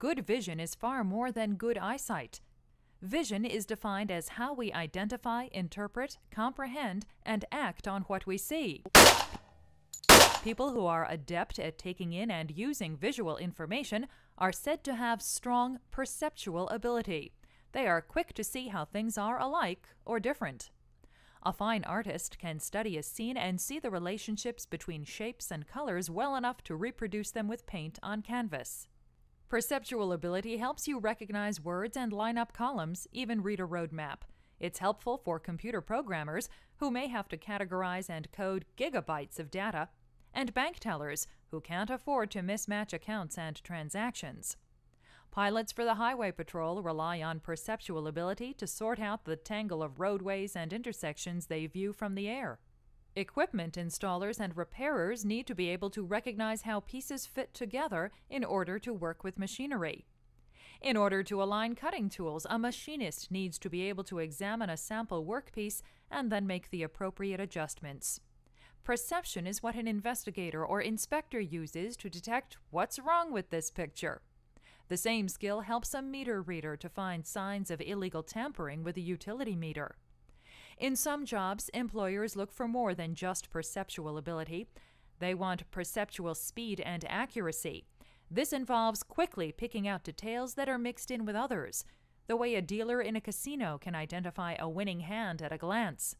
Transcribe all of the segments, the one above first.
Good vision is far more than good eyesight. Vision is defined as how we identify, interpret, comprehend, and act on what we see. People who are adept at taking in and using visual information are said to have strong perceptual ability. They are quick to see how things are alike or different. A fine artist can study a scene and see the relationships between shapes and colors well enough to reproduce them with paint on canvas. Perceptual ability helps you recognize words and line up columns, even read a roadmap. It's helpful for computer programmers who may have to categorize and code gigabytes of data, and bank tellers who can't afford to mismatch accounts and transactions. Pilots for the Highway Patrol rely on perceptual ability to sort out the tangle of roadways and intersections they view from the air. Equipment installers and repairers need to be able to recognize how pieces fit together in order to work with machinery. In order to align cutting tools, a machinist needs to be able to examine a sample workpiece and then make the appropriate adjustments. Perception is what an investigator or inspector uses to detect what's wrong with this picture. The same skill helps a meter reader to find signs of illegal tampering with a utility meter. In some jobs, employers look for more than just perceptual ability. They want perceptual speed and accuracy. This involves quickly picking out details that are mixed in with others, the way a dealer in a casino can identify a winning hand at a glance,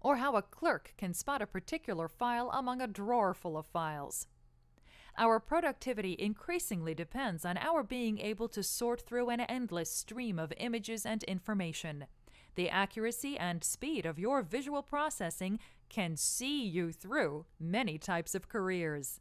or how a clerk can spot a particular file among a drawer full of files. Our productivity increasingly depends on our being able to sort through an endless stream of images and information. The accuracy and speed of your visual processing can see you through many types of careers.